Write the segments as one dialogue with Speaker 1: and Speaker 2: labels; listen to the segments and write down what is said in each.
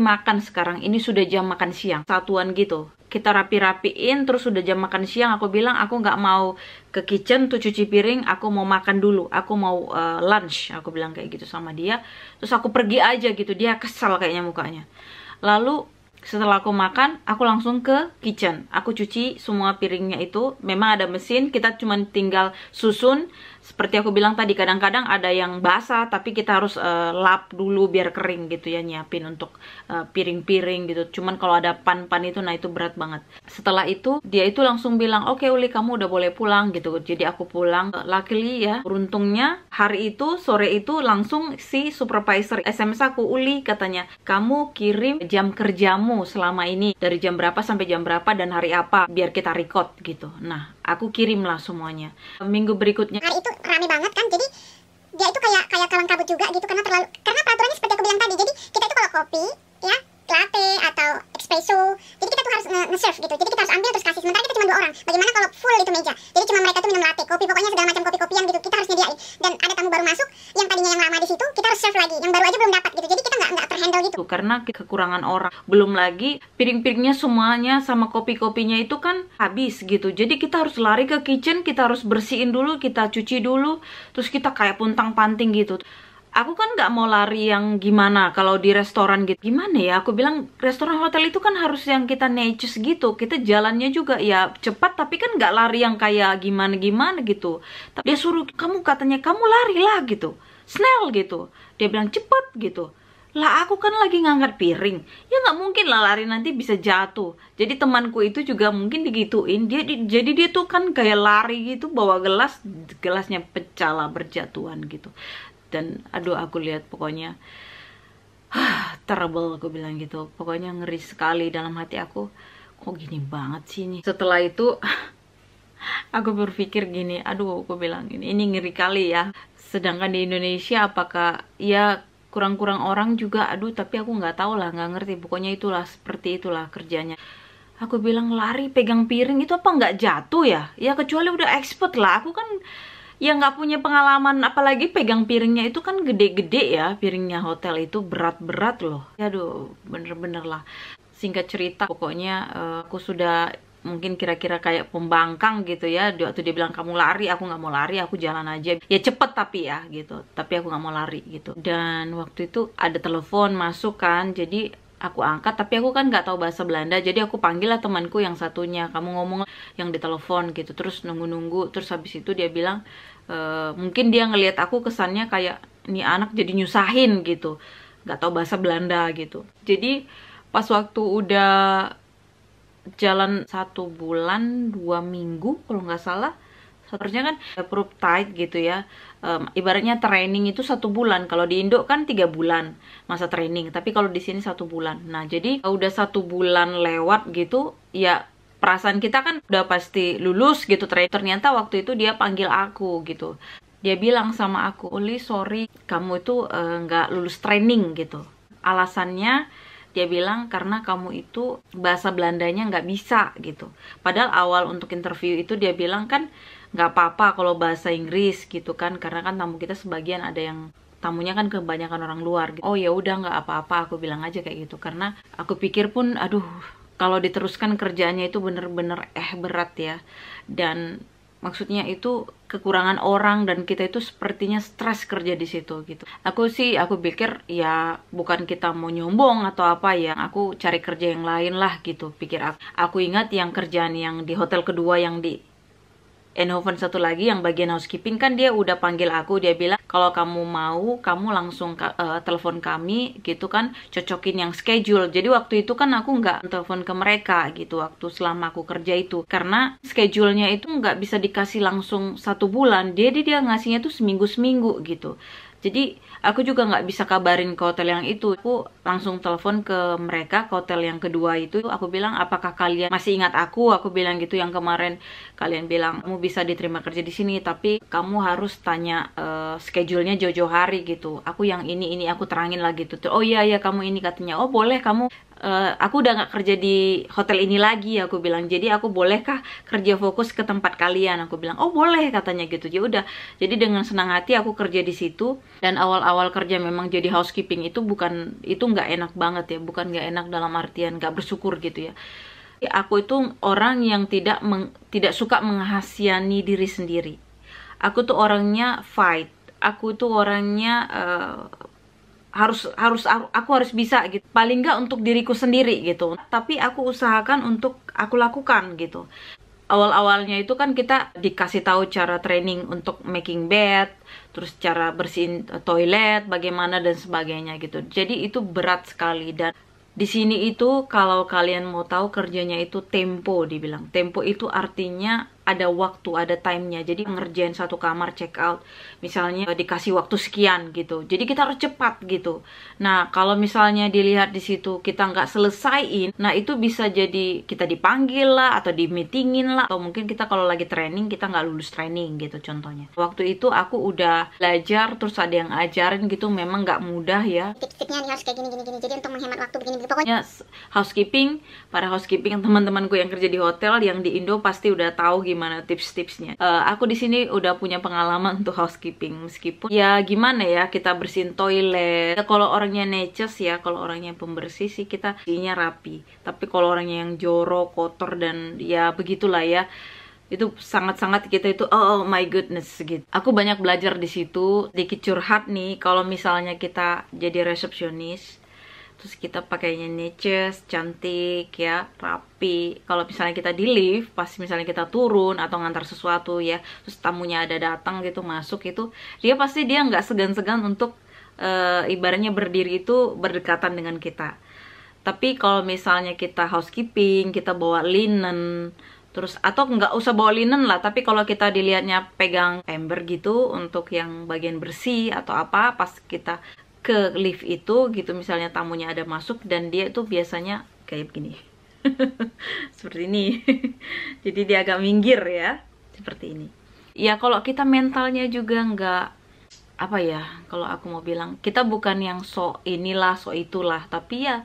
Speaker 1: makan sekarang, ini sudah jam makan siang, satuan gitu. Kita rapi-rapiin, terus sudah jam makan siang, aku bilang aku nggak mau ke kitchen tuh cuci piring, aku mau makan dulu, aku mau uh, lunch, aku bilang kayak gitu sama dia. Terus aku pergi aja gitu, dia kesal kayaknya mukanya. Lalu setelah aku makan, aku langsung ke kitchen. Aku cuci semua piringnya itu. Memang ada mesin, kita cuma tinggal susun seperti aku bilang tadi kadang-kadang ada yang basah tapi kita harus uh, lap dulu biar kering gitu ya nyiapin untuk eh, piring-piring uh, gitu cuman kalau ada pan-pan itu nah itu berat banget setelah itu dia itu langsung bilang oke okay, Uli kamu udah boleh pulang gitu jadi aku pulang eh, luckily ya beruntungnya hari itu sore itu langsung si supervisor SMS aku Uli katanya kamu kirim jam kerjamu selama ini dari jam berapa sampai jam berapa dan hari apa biar kita record gitu nah aku kirimlah semuanya minggu berikutnya hari itu rame banget kan jadi dia itu kayak kayak kalang kabut juga gitu karena terlalu karena peraturannya seperti aku bilang tadi jadi kita itu kalau kopi ya latte atau espresso jadi kita tuh harus nge-serve gitu jadi kita harus ambil terus kasih sementara kita cuma dua orang bagaimana kalau full itu meja jadi cuma mereka tuh minum latte kopi pokoknya karena kekurangan orang. Belum lagi piring-piringnya semuanya sama kopi-kopinya itu kan habis gitu. Jadi kita harus lari ke kitchen, kita harus bersihin dulu, kita cuci dulu, terus kita kayak puntang panting gitu aku kan nggak mau lari yang gimana kalau di restoran gitu gimana ya aku bilang restoran hotel itu kan harus yang kita nature gitu kita jalannya juga ya cepat tapi kan nggak lari yang kayak gimana gimana gitu dia suruh kamu katanya kamu lari lah gitu snail gitu dia bilang cepet gitu lah aku kan lagi ngangkat piring ya nggak mungkin lah lari nanti bisa jatuh jadi temanku itu juga mungkin digituin dia di, jadi dia tuh kan kayak lari gitu bawa gelas gelasnya pecah lah berjatuhan gitu dan aduh aku lihat pokoknya ah, terrible aku bilang gitu pokoknya ngeri sekali dalam hati aku kok gini banget sih ini setelah itu aku berpikir gini aduh aku bilang ini ini ngeri kali ya sedangkan di Indonesia apakah ya kurang-kurang orang juga aduh tapi aku nggak tahu lah nggak ngerti pokoknya itulah seperti itulah kerjanya aku bilang lari pegang piring itu apa nggak jatuh ya ya kecuali udah expert lah aku kan ya nggak punya pengalaman apalagi pegang piringnya itu kan gede-gede ya piringnya hotel itu berat-berat loh aduh bener-bener lah singkat cerita pokoknya eh, aku sudah mungkin kira-kira kayak pembangkang gitu ya waktu dia bilang kamu lari aku nggak mau lari aku jalan aja ya cepet tapi ya gitu tapi aku nggak mau lari gitu dan waktu itu ada telepon masuk kan jadi aku angkat tapi aku kan nggak tahu bahasa Belanda jadi aku panggil lah temanku yang satunya kamu ngomong yang di telepon gitu terus nunggu-nunggu terus habis itu dia bilang e, mungkin dia ngelihat aku kesannya kayak nih anak jadi nyusahin gitu nggak tahu bahasa Belanda gitu jadi pas waktu udah jalan satu bulan dua minggu kalau nggak salah seharusnya kan proof tight gitu ya um, ibaratnya training itu satu bulan kalau di Indo kan tiga bulan masa training tapi kalau di sini satu bulan nah jadi udah satu bulan lewat gitu ya perasaan kita kan udah pasti lulus gitu training. ternyata waktu itu dia panggil aku gitu dia bilang sama aku Uli sorry kamu itu eh, nggak uh, lulus training gitu alasannya dia bilang karena kamu itu bahasa Belandanya nggak bisa gitu padahal awal untuk interview itu dia bilang kan nggak apa-apa kalau bahasa Inggris gitu kan karena kan tamu kita sebagian ada yang tamunya kan kebanyakan orang luar gitu. oh ya udah nggak apa-apa aku bilang aja kayak gitu karena aku pikir pun aduh kalau diteruskan kerjaannya itu bener-bener eh berat ya dan maksudnya itu kekurangan orang dan kita itu sepertinya stres kerja di situ gitu. Aku sih aku pikir ya bukan kita mau nyombong atau apa ya, aku cari kerja yang lain lah gitu pikir aku. Aku ingat yang kerjaan yang di hotel kedua yang di Enhoven satu lagi yang bagian housekeeping kan dia udah panggil aku dia bilang kalau kamu mau kamu langsung uh, telepon kami gitu kan cocokin yang schedule jadi waktu itu kan aku nggak telepon ke mereka gitu waktu selama aku kerja itu karena schedule-nya itu nggak bisa dikasih langsung satu bulan jadi dia, dia ngasihnya tuh seminggu seminggu gitu jadi aku juga nggak bisa kabarin ke hotel yang itu aku langsung telepon ke mereka ke hotel yang kedua itu aku bilang apakah kalian masih ingat aku aku bilang gitu yang kemarin kalian bilang kamu bisa diterima kerja di sini tapi kamu harus tanya uh, schedule-nya jojo hari gitu aku yang ini ini aku terangin lagi tuh gitu. oh iya iya kamu ini katanya oh boleh kamu Eh, aku udah nggak kerja di hotel ini lagi aku bilang jadi aku bolehkah kerja fokus ke tempat kalian aku bilang oh boleh katanya gitu ya udah jadi dengan senang hati aku kerja di situ dan awal-awal kerja memang jadi housekeeping itu bukan itu nggak enak banget ya bukan nggak enak dalam artian nggak bersyukur gitu ya aku itu orang yang tidak meng, tidak suka menghasiani diri sendiri aku tuh orangnya fight aku tuh orangnya uh, harus harus aku harus bisa gitu paling nggak untuk diriku sendiri gitu tapi aku usahakan untuk aku lakukan gitu awal-awalnya itu kan kita dikasih tahu cara training untuk making bed, terus cara bersihin eh, toilet, bagaimana dan sebagainya gitu. Jadi itu berat sekali dan di sini itu kalau kalian mau tahu kerjanya itu tempo dibilang. Tempo itu artinya ada waktu, ada timenya. Jadi ngerjain satu kamar check out, misalnya dikasih waktu sekian gitu. Jadi kita harus cepat gitu. Nah kalau misalnya dilihat di situ kita nggak selesaiin, nah itu bisa jadi kita dipanggil lah atau di meetingin lah, atau mungkin kita kalau lagi training kita nggak lulus training gitu contohnya. Waktu itu aku udah belajar terus ada yang ajarin gitu, memang nggak mudah ya. tipsnya nih harus kayak gini-gini. Jadi untuk menghemat waktu begini-begini pokoknya housekeeping, para housekeeping teman-temanku yang kerja di hotel yang di Indo pasti udah tahu gitu gimana tips-tipsnya. Uh, aku di sini udah punya pengalaman untuk housekeeping meskipun ya gimana ya kita bersihin toilet. Ya, kalau orangnya neces ya, kalau orangnya pembersih sih kita isinya rapi. Tapi kalau orangnya yang jorok, kotor dan ya begitulah ya itu sangat-sangat kita itu oh, oh my goodness gitu. Aku banyak belajar di situ, dikit curhat nih kalau misalnya kita jadi resepsionis terus kita pakainya neces, cantik ya, rapi. Kalau misalnya kita di lift, pasti misalnya kita turun atau ngantar sesuatu ya, terus tamunya ada datang gitu masuk itu, dia pasti dia nggak segan-segan untuk e, ibaratnya berdiri itu berdekatan dengan kita. Tapi kalau misalnya kita housekeeping, kita bawa linen, terus atau nggak usah bawa linen lah tapi kalau kita dilihatnya pegang ember gitu untuk yang bagian bersih atau apa pas kita ke lift itu gitu misalnya tamunya ada masuk dan dia itu biasanya kayak begini seperti ini jadi dia agak minggir ya seperti ini ya kalau kita mentalnya juga nggak apa ya kalau aku mau bilang kita bukan yang so inilah so itulah tapi ya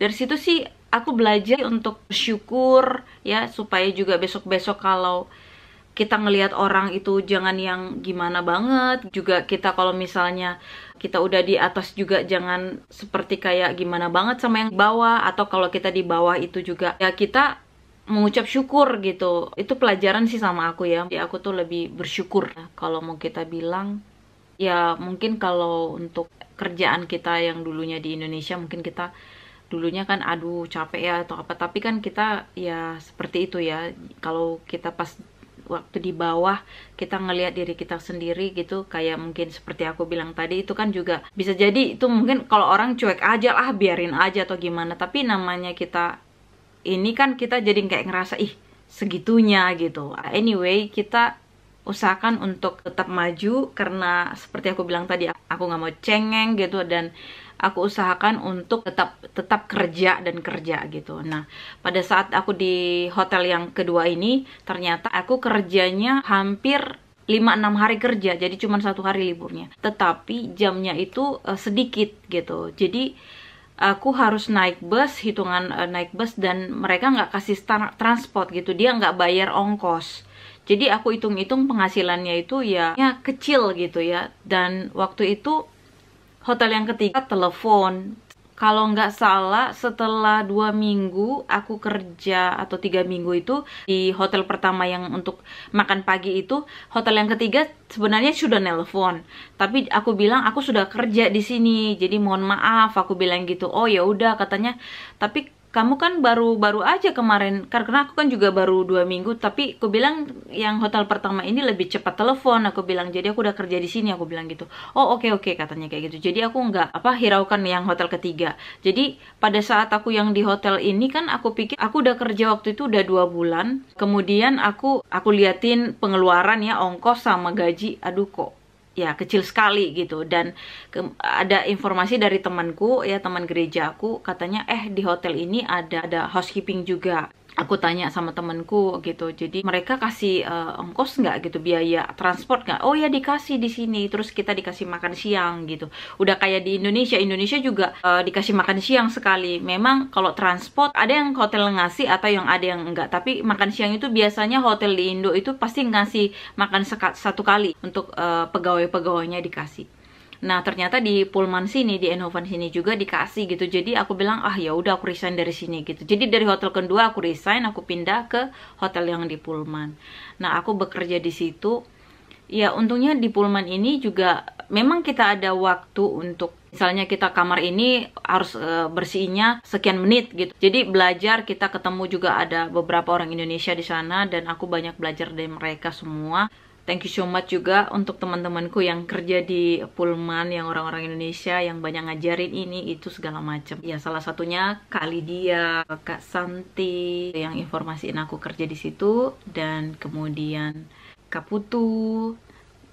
Speaker 1: dari situ sih aku belajar untuk bersyukur ya supaya juga besok-besok kalau kita ngelihat orang itu jangan yang gimana banget juga kita kalau misalnya kita udah di atas juga jangan seperti kayak gimana banget sama yang bawah atau kalau kita di bawah itu juga ya kita mengucap syukur gitu itu pelajaran sih sama aku ya jadi ya, aku tuh lebih bersyukur nah, kalau mau kita bilang ya mungkin kalau untuk kerjaan kita yang dulunya di Indonesia mungkin kita dulunya kan aduh capek ya atau apa tapi kan kita ya seperti itu ya kalau kita pas waktu di bawah kita ngelihat diri kita sendiri gitu kayak mungkin seperti aku bilang tadi itu kan juga bisa jadi itu mungkin kalau orang cuek aja lah biarin aja atau gimana tapi namanya kita ini kan kita jadi kayak ngerasa ih segitunya gitu anyway kita usahakan untuk tetap maju karena seperti aku bilang tadi aku nggak mau cengeng gitu dan aku usahakan untuk tetap tetap kerja dan kerja gitu. Nah, pada saat aku di hotel yang kedua ini ternyata aku kerjanya hampir 5-6 hari kerja, jadi cuma satu hari liburnya. Tetapi jamnya itu uh, sedikit gitu. Jadi aku harus naik bus hitungan uh, naik bus dan mereka nggak kasih transport gitu dia nggak bayar ongkos jadi aku hitung-hitung penghasilannya itu ya, ya kecil gitu ya dan waktu itu hotel yang ketiga telepon kalau nggak salah setelah dua minggu aku kerja atau tiga minggu itu di hotel pertama yang untuk makan pagi itu hotel yang ketiga sebenarnya sudah nelpon tapi aku bilang aku sudah kerja di sini jadi mohon maaf aku bilang gitu oh ya udah katanya tapi kamu kan baru baru aja kemarin karena aku kan juga baru dua minggu tapi aku bilang yang hotel pertama ini lebih cepat telepon aku bilang jadi aku udah kerja di sini aku bilang gitu oh oke okay, oke okay, katanya kayak gitu jadi aku nggak apa hiraukan yang hotel ketiga jadi pada saat aku yang di hotel ini kan aku pikir aku udah kerja waktu itu udah dua bulan kemudian aku aku liatin pengeluaran ya ongkos sama gaji aduh kok ya kecil sekali gitu dan ke, ada informasi dari temanku ya teman gerejaku katanya eh di hotel ini ada ada housekeeping juga aku tanya sama temenku gitu jadi mereka kasih uh, ongkos nggak gitu biaya transport nggak oh ya dikasih di sini terus kita dikasih makan siang gitu udah kayak di Indonesia Indonesia juga uh, dikasih makan siang sekali memang kalau transport ada yang hotel ngasih atau yang ada yang enggak tapi makan siang itu biasanya hotel di Indo itu pasti ngasih makan sekat satu kali untuk uh, pegawai-pegawainya dikasih Nah ternyata di Pullman sini di Enhoven sini juga dikasih gitu. Jadi aku bilang ah ya udah aku resign dari sini gitu. Jadi dari hotel kedua aku resign, aku pindah ke hotel yang di Pullman. Nah aku bekerja di situ. Ya untungnya di Pullman ini juga memang kita ada waktu untuk misalnya kita kamar ini harus e, bersihinnya sekian menit gitu. Jadi belajar kita ketemu juga ada beberapa orang Indonesia di sana dan aku banyak belajar dari mereka semua. Thank you so much juga untuk teman-temanku yang kerja di Pullman, yang orang-orang Indonesia yang banyak ngajarin ini itu segala macam. Ya salah satunya kali dia, Kak Santi yang informasiin aku kerja di situ dan kemudian Kak Putu,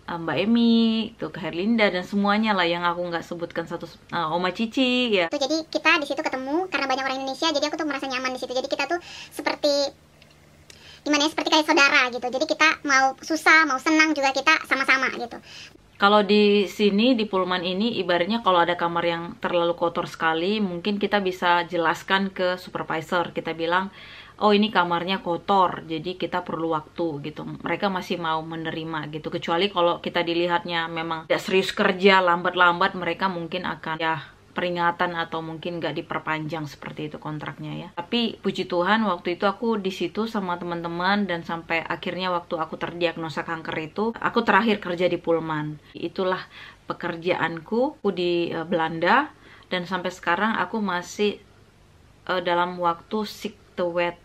Speaker 1: eh, Mbak Emi, tuh Kak Herlinda dan semuanya lah yang aku nggak sebutkan satu uh, Oma Cici ya. jadi kita di situ ketemu karena banyak orang Indonesia jadi aku tuh merasa nyaman di situ. Jadi kita tuh seperti gimana ya, seperti kayak saudara gitu jadi kita mau susah mau senang juga kita sama-sama gitu kalau di sini di Pullman ini ibaratnya kalau ada kamar yang terlalu kotor sekali mungkin kita bisa jelaskan ke supervisor kita bilang oh ini kamarnya kotor jadi kita perlu waktu gitu mereka masih mau menerima gitu kecuali kalau kita dilihatnya memang tidak serius kerja lambat-lambat mereka mungkin akan ya peringatan atau mungkin nggak diperpanjang seperti itu kontraknya ya. Tapi puji Tuhan waktu itu aku di situ sama teman-teman dan sampai akhirnya waktu aku terdiagnosa kanker itu aku terakhir kerja di Pullman. Itulah pekerjaanku aku di uh, Belanda dan sampai sekarang aku masih uh, dalam waktu sick to wet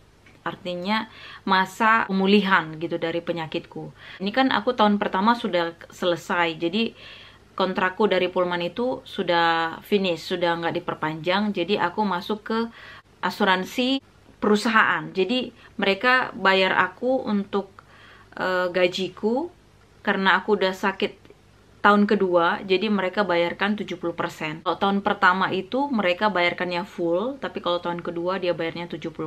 Speaker 1: artinya masa pemulihan gitu dari penyakitku. Ini kan aku tahun pertama sudah selesai. Jadi kontrakku dari Pullman itu sudah finish, sudah nggak diperpanjang. Jadi aku masuk ke asuransi perusahaan. Jadi mereka bayar aku untuk e, gajiku karena aku udah sakit tahun kedua, jadi mereka bayarkan 70%. Kalau tahun pertama itu mereka bayarkannya full, tapi kalau tahun kedua dia bayarnya 70%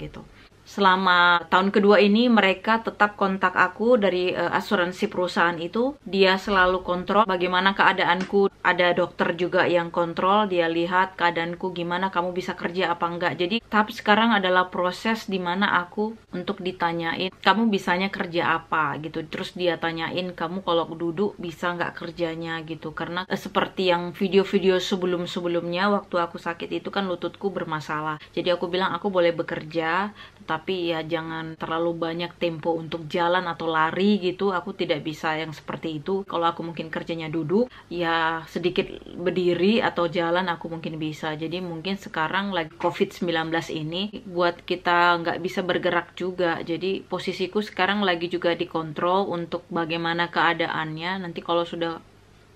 Speaker 1: gitu selama tahun kedua ini mereka tetap kontak aku dari uh, asuransi perusahaan itu dia selalu kontrol bagaimana keadaanku ada dokter juga yang kontrol dia lihat keadaanku gimana kamu bisa kerja apa enggak jadi tapi sekarang adalah proses dimana aku untuk ditanyain kamu bisanya kerja apa gitu terus dia tanyain kamu kalau duduk bisa nggak kerjanya gitu karena uh, seperti yang video-video sebelum-sebelumnya waktu aku sakit itu kan lututku bermasalah jadi aku bilang aku boleh bekerja tapi ya jangan terlalu banyak tempo untuk jalan atau lari gitu aku tidak bisa yang seperti itu kalau aku mungkin kerjanya duduk ya sedikit berdiri atau jalan aku mungkin bisa jadi mungkin sekarang lagi covid-19 ini buat kita nggak bisa bergerak juga jadi posisiku sekarang lagi juga dikontrol untuk bagaimana keadaannya nanti kalau sudah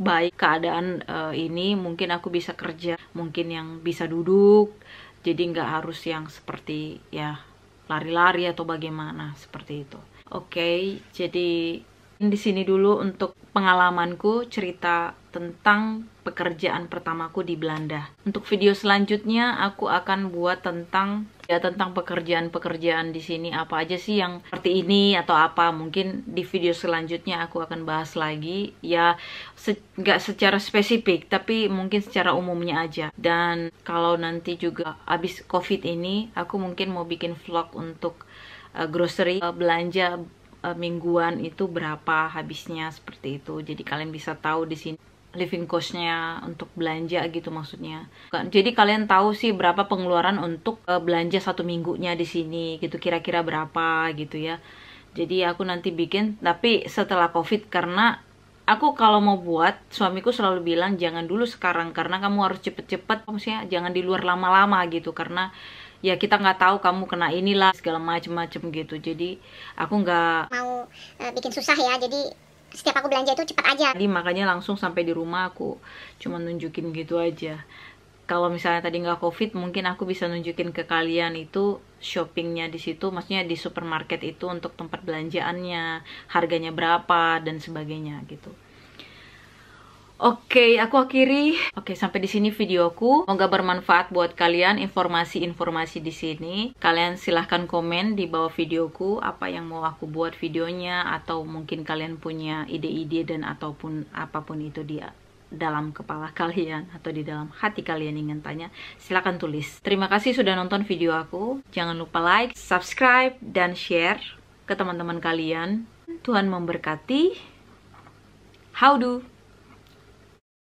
Speaker 1: baik keadaan uh, ini mungkin aku bisa kerja mungkin yang bisa duduk jadi nggak harus yang seperti ya lari-lari atau bagaimana seperti itu oke okay, jadi di sini dulu untuk pengalamanku cerita tentang pekerjaan pertamaku di Belanda. Untuk video selanjutnya aku akan buat tentang ya tentang pekerjaan-pekerjaan di sini apa aja sih yang seperti ini atau apa mungkin di video selanjutnya aku akan bahas lagi ya nggak se secara spesifik tapi mungkin secara umumnya aja dan kalau nanti juga abis covid ini aku mungkin mau bikin vlog untuk uh, grocery uh, belanja uh, mingguan itu berapa habisnya seperti itu. Jadi kalian bisa tahu di sini living cost-nya untuk belanja gitu maksudnya. Jadi kalian tahu sih berapa pengeluaran untuk uh, belanja satu minggunya di sini gitu kira-kira berapa gitu ya. Jadi aku nanti bikin tapi setelah Covid karena aku kalau mau buat suamiku selalu bilang jangan dulu sekarang karena kamu harus cepet-cepet maksudnya jangan di luar lama-lama gitu karena ya kita nggak tahu kamu kena inilah segala macem-macem gitu jadi aku nggak mau uh, bikin susah ya jadi setiap aku belanja itu cepat aja jadi makanya langsung sampai di rumah aku cuma nunjukin gitu aja kalau misalnya tadi nggak covid mungkin aku bisa nunjukin ke kalian itu shoppingnya di situ maksudnya di supermarket itu untuk tempat belanjaannya harganya berapa dan sebagainya gitu Oke, okay, aku akhiri. Oke, okay, sampai di sini videoku. Semoga bermanfaat buat kalian informasi-informasi di sini. Kalian silahkan komen di bawah videoku apa yang mau aku buat videonya atau mungkin kalian punya ide-ide dan ataupun apapun itu dia dalam kepala kalian atau di dalam hati kalian ingin tanya, silahkan tulis. Terima kasih sudah nonton video aku. Jangan lupa like, subscribe, dan share ke teman-teman kalian. Tuhan memberkati. How do?